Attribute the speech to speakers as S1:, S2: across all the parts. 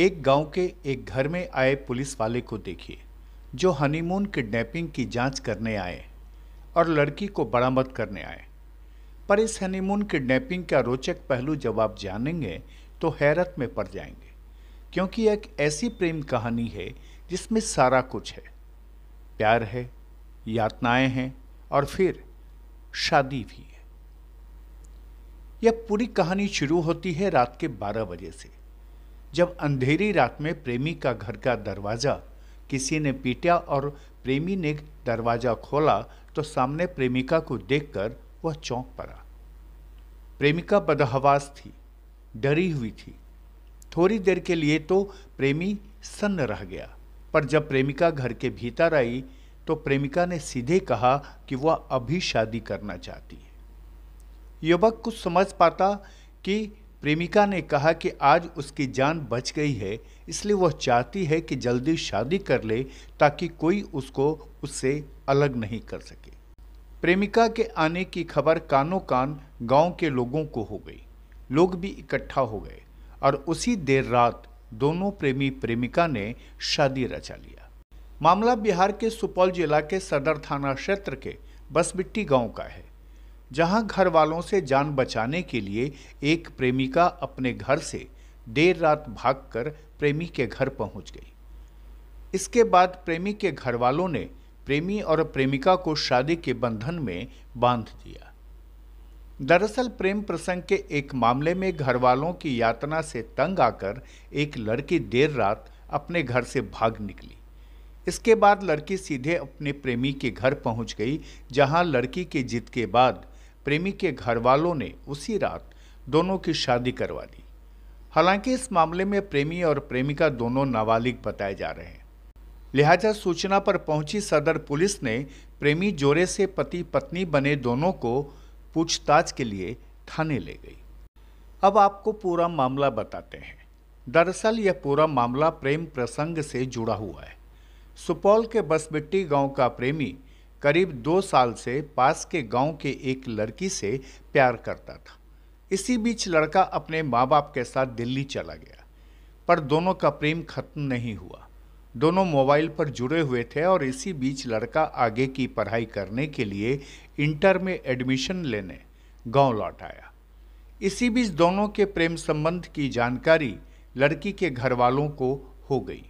S1: एक गांव के एक घर में आए पुलिस वाले को देखिए जो हनीमून किडनैपिंग की जांच करने आए और लड़की को बरामद करने आए पर इस हनीमून किडनैपिंग का रोचक पहलू जब आप जानेंगे तो हैरत में पड़ जाएंगे क्योंकि एक ऐसी प्रेम कहानी है जिसमें सारा कुछ है प्यार है यातनाएं हैं और फिर शादी भी है यह पूरी कहानी शुरू होती है रात के 12 बजे से जब अंधेरी रात में प्रेमी का घर का दरवाज़ा किसी ने पीटा और प्रेमी ने दरवाज़ा खोला तो सामने प्रेमिका को देखकर वह चौंक पड़ा प्रेमिका बदहवास थी डरी हुई थी थोड़ी देर के लिए तो प्रेमी सन्न रह गया पर जब प्रेमिका घर के भीतर आई तो प्रेमिका ने सीधे कहा कि वह अभी शादी करना चाहती है युवक कुछ समझ पाता कि प्रेमिका ने कहा कि आज उसकी जान बच गई है इसलिए वह चाहती है कि जल्दी शादी कर ले ताकि कोई उसको उससे अलग नहीं कर सके प्रेमिका के आने की खबर कानों कान गांव के लोगों को हो गई लोग भी इकट्ठा हो गए और उसी देर रात दोनों प्रेमी प्रेमिका ने शादी रचा लिया मामला बिहार के सुपौल जिला के सदर थाना क्षेत्र के बसबिट्टी गांव का है जहां घर वालों से जान बचाने के लिए एक प्रेमिका अपने घर से देर रात भागकर प्रेमी के घर पहुंच गई इसके बाद प्रेमी के घर वालों ने प्रेमी और प्रेमिका को शादी के बंधन में बांध दिया दरअसल प्रेम प्रसंग के एक मामले में घर वालों की यातना से तंग आकर एक लड़की देर रात अपने घर से भाग निकली इसके बाद लड़की सीधे अपने प्रेमी के घर पहुंच गई जहां लड़की के जीत के बाद प्रेमी के घर वालों ने उसी रात दोनों की शादी करवा दी हालांकि इस मामले में प्रेमी और प्रेमिका दोनों नाबालिग बताए जा रहे हैं लिहाजा सूचना पर पहुंची सदर पुलिस ने प्रेमी जोरे से पति पत्नी बने दोनों को पूछताछ के लिए थाने ले गई अब आपको पूरा मामला बताते हैं दरअसल यह पूरा मामला प्रेम प्रसंग से जुड़ा हुआ है सुपौल के बसबिट्टी गांव का प्रेमी करीब दो साल से पास के गांव के एक लड़की से प्यार करता था इसी बीच लड़का अपने माँ बाप के साथ दिल्ली चला गया पर दोनों का प्रेम खत्म नहीं हुआ दोनों मोबाइल पर जुड़े हुए थे और इसी बीच लड़का आगे की पढ़ाई करने के लिए इंटर में एडमिशन लेने गांव लौट आया इसी बीच दोनों के प्रेम संबंध की जानकारी लड़की के घर वालों को हो गई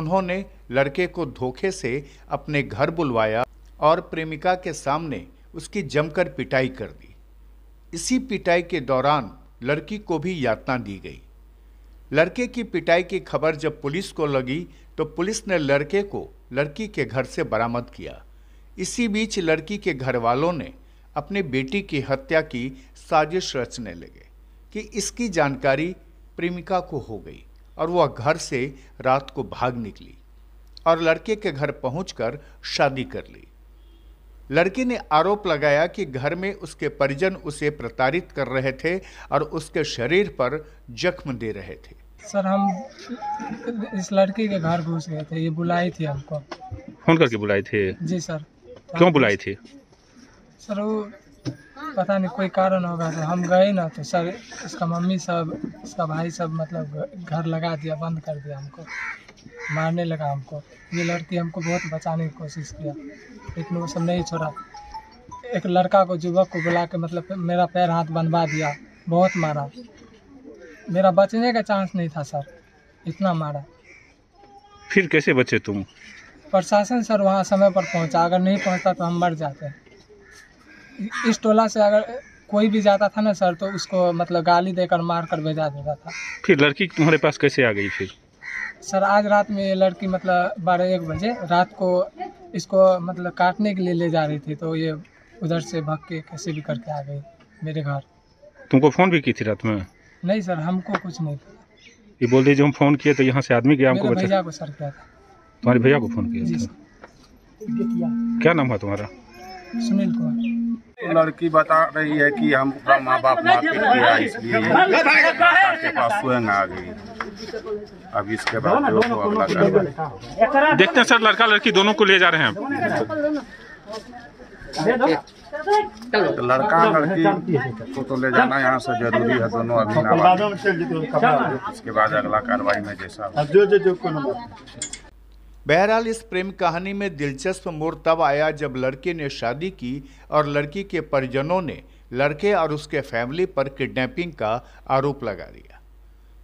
S1: उन्होंने लड़के को धोखे से अपने घर बुलवाया और प्रेमिका के सामने उसकी जमकर पिटाई कर दी इसी पिटाई के दौरान लड़की को भी यातना दी गई लड़के की पिटाई की खबर जब पुलिस को लगी तो पुलिस ने लड़के को लड़की के घर से बरामद किया इसी बीच लड़की के घर वालों ने अपने बेटी की हत्या की साजिश रचने लगे कि इसकी जानकारी प्रेमिका को हो गई और वह घर से रात को भाग निकली और लड़के के घर पहुंचकर शादी कर ली लड़की ने आरोप लगाया कि घर में उसके परिजन उसे प्रताड़ित कर रहे थे और उसके शरीर पर जख्म दे रहे थे
S2: सर हम इस लड़की के घर घुस गए थे ये बुलाई थी हमको
S1: फोन करके बुलाई थी जी सर क्यों बुलाई थी
S2: सर वो पता नहीं कोई कारण होगा तो हम गए ना तो सर उसका मम्मी सब उसका भाई सब मतलब घर लगा दिया बंद कर दिया हमको मारने लगा हमको ये लड़की हमको बहुत बचाने की कोशिश किया लेकिन वो सब नहीं छोड़ा एक लड़का को युवक को बुला के मतलब मेरा पैर हाथ बंधवा दिया बहुत मारा मेरा बचने का चांस नहीं था सर इतना मारा
S1: फिर कैसे बचे तुम
S2: प्रशासन सर वहाँ समय पर पहुँचा अगर नहीं पहुँचता तो हम मर जाते इस टोला से अगर कोई भी जाता था ना सर तो उसको मतलब गाली देकर मार कर भेजा देता था
S1: फिर लड़की तुम्हारे पास कैसे आ गई फिर
S2: सर आज रात में ये लड़की मतलब बारह एक बजे रात को इसको मतलब काटने के लिए ले जा रही थी तो ये उधर से भाग के कैसे भी करके आ गई मेरे घर
S1: तुमको फ़ोन भी की थी रात में
S2: नहीं सर हमको कुछ नहीं ये बोल दीजिए हम फ़ोन किए तो यहाँ से आदमी गया हमको भैया को सर क्या था तुम्हारे भैया को फ़ोन किया था
S1: क्या नाम है तुम्हारा
S2: सुनील कुमार
S1: लड़की बता रही है कि हम अपना माँ बाप मारपीट किया इसलिए के पास स्वयं आ गई अब इसके बाद देखते हैं सर लड़का लड़की दोनों को ले जा रहे
S2: हैं
S1: तो लड़का लड़की को तो ले जाना यहाँ से जरूरी है दोनों अभी तो उसके बाद अगला कार्रवाई में जैसा बहरहाल इस प्रेम कहानी में दिलचस्प मोड़ तब आया जब लड़के ने शादी की और लड़की के परिजनों ने लड़के और उसके फैमिली पर किडनैपिंग का आरोप लगा दिया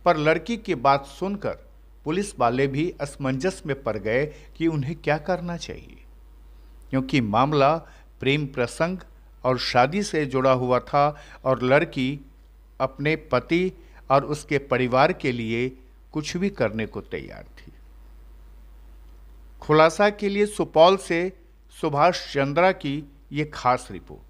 S1: पर लड़की की बात सुनकर पुलिस वाले भी असमंजस में पड़ गए कि उन्हें क्या करना चाहिए क्योंकि मामला प्रेम प्रसंग और शादी से जुड़ा हुआ था और लड़की अपने पति और उसके परिवार के लिए कुछ भी करने को तैयार थी खुलासा के लिए सुपौल से सुभाष चंद्रा की ये खास रिपोर्ट